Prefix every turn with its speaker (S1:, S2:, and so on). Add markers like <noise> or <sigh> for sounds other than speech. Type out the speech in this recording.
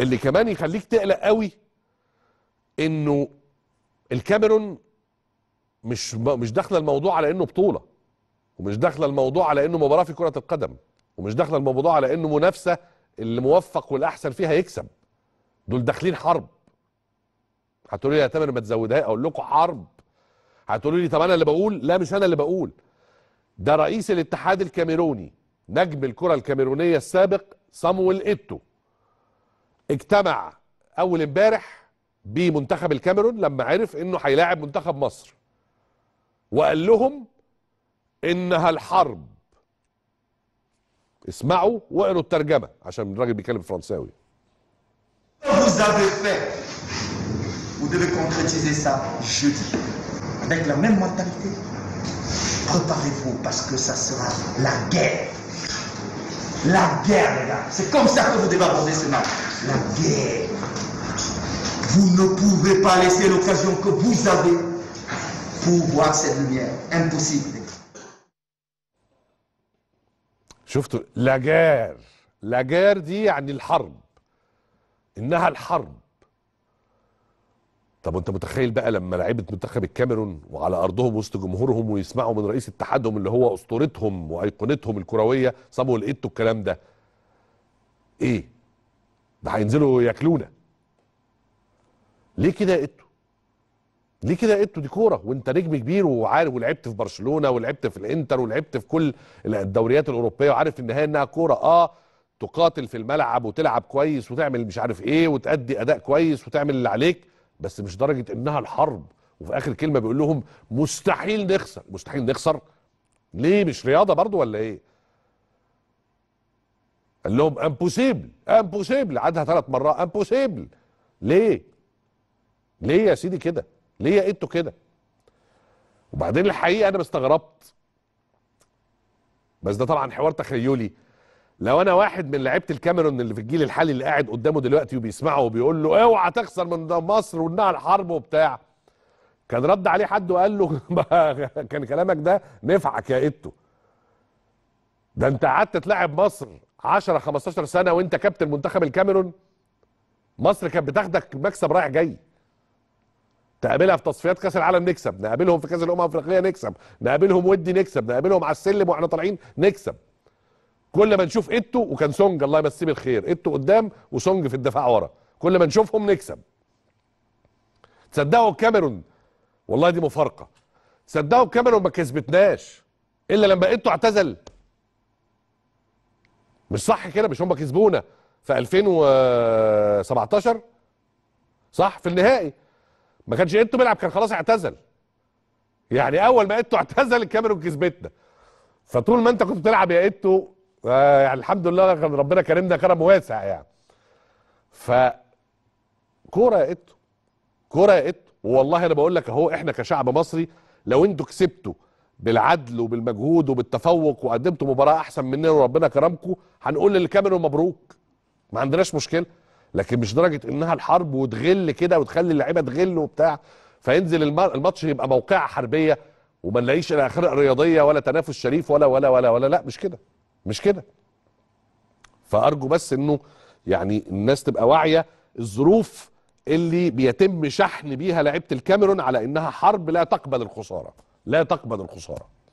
S1: اللي كمان يخليك تقلق قوي انه الكاميرون مش مش داخله الموضوع على انه بطوله ومش داخله الموضوع على انه مباراه في كره القدم ومش داخله الموضوع على انه منافسه اللي موفق والاحسن فيها يكسب دول داخلين حرب هتقولوا لي يا تامر ما تزودها اقول لكم حرب هتقولوا لي طب انا اللي بقول لا مش انا اللي بقول ده رئيس الاتحاد الكاميروني نجم الكره الكاميرونيه السابق صامويل ايتو اجتمع اول امبارح بمنتخب الكاميرون لما عرف انه هيلاعب منتخب مصر وقال لهم انها الحرب اسمعوا واقروا الترجمه عشان الراجل بيتكلم فرنساوي Vous avez fait. Vous devez concrétiser ça jeudi. Avec la même mentalité. Préparez-vous parce que ça sera la guerre. La guerre, les gars. C'est comme ça que vous devez aborder ce mal. La guerre. Vous ne pouvez pas laisser l'occasion que vous avez pour voir cette lumière. Impossible. La guerre. La guerre, جير دي يعني الحرب انها الحرب طب انت متخيل بقى لما لعيبه منتخب الكاميرون وعلى ارضهم وسط جمهورهم ويسمعوا من رئيس اتحادهم اللي هو اسطورتهم وايقونتهم الكرويه صابوا الايتو الكلام ده ايه ده هينزلوا ياكلونا ليه كده يا ايتو ليه كده يا ايتو دي كوره وانت نجم كبير وعارف ولعبت في برشلونه ولعبت في الانتر ولعبت في كل الدوريات الاوروبيه وعارف في النهايه انها كوره اه تقاتل في الملعب وتلعب كويس وتعمل مش عارف ايه وتأدي اداء كويس وتعمل اللي عليك بس مش درجه انها الحرب وفي اخر كلمه بيقول لهم مستحيل نخسر مستحيل نخسر ليه مش رياضه برضو ولا ايه قال لهم امبوسيبل امبوسيبل عادها ثلاث مرات امبوسيبل ليه ليه يا سيدي كده ليه يا انتوا كده وبعدين الحقيقه انا استغربت بس ده طبعا حوار تخيلي لو انا واحد من لعيبه الكاميرون اللي في الجيل الحالي اللي قاعد قدامه دلوقتي وبيسمعه وبيقول له اوعى تخسر من مصر وانها الحرب وبتاع كان رد عليه حد وقال له <laughs> كان كلامك ده نفعك يا ايتو ده انت قعدت تلاعب مصر 10 15 سنه وانت كابتن منتخب الكاميرون مصر كانت بتاخدك مكسب رايح جاي تقابلها في تصفيات كاس العالم نكسب نقابلهم في كاس الامم الافريقيه نكسب نقابلهم ودي نكسب نقابلهم على السلم واحنا طالعين نكسب كل ما نشوف ايتو وكان سونج الله يمسيه بالخير ايتو قدام وسونج في الدفاع ورا كل ما نشوفهم نكسب تصدقوا الكاميرون والله دي مفارقه تصدقوا الكاميرون ما كسبتناش الا لما ايتو اعتزل مش صح كده مش هم كسبونا في 2017 صح في النهائي ما كانش ايتو بيلعب كان خلاص اعتزل يعني اول ما ايتو اعتزل الكاميرون كسبتنا فطول ما انت كنت بتلعب يا ايتو يعني الحمد لله كان ربنا كرمنا كرم واسع يعني ف كوره يا قطه كوره يا قطه والله انا بقول لك اهو احنا كشعب مصري لو انتوا كسبتوا بالعدل وبالمجهود وبالتفوق وقدمتوا مباراه احسن مننا وربنا كرمكم هنقول للكاميرون مبروك ما عندناش مشكله لكن مش درجه انها الحرب وتغل كده وتخلي اللعيبه تغل وبتاع فينزل الماتش يبقى موقعه حربيه وما نلاقيش لا اخلاق رياضيه ولا تنافس شريف ولا ولا ولا ولا لا مش كده مش كده فارجو بس انه يعني الناس تبقى واعيه الظروف اللي بيتم شحن بيها لعيبه الكاميرون على انها حرب لا تقبل الخساره لا تقبل الخساره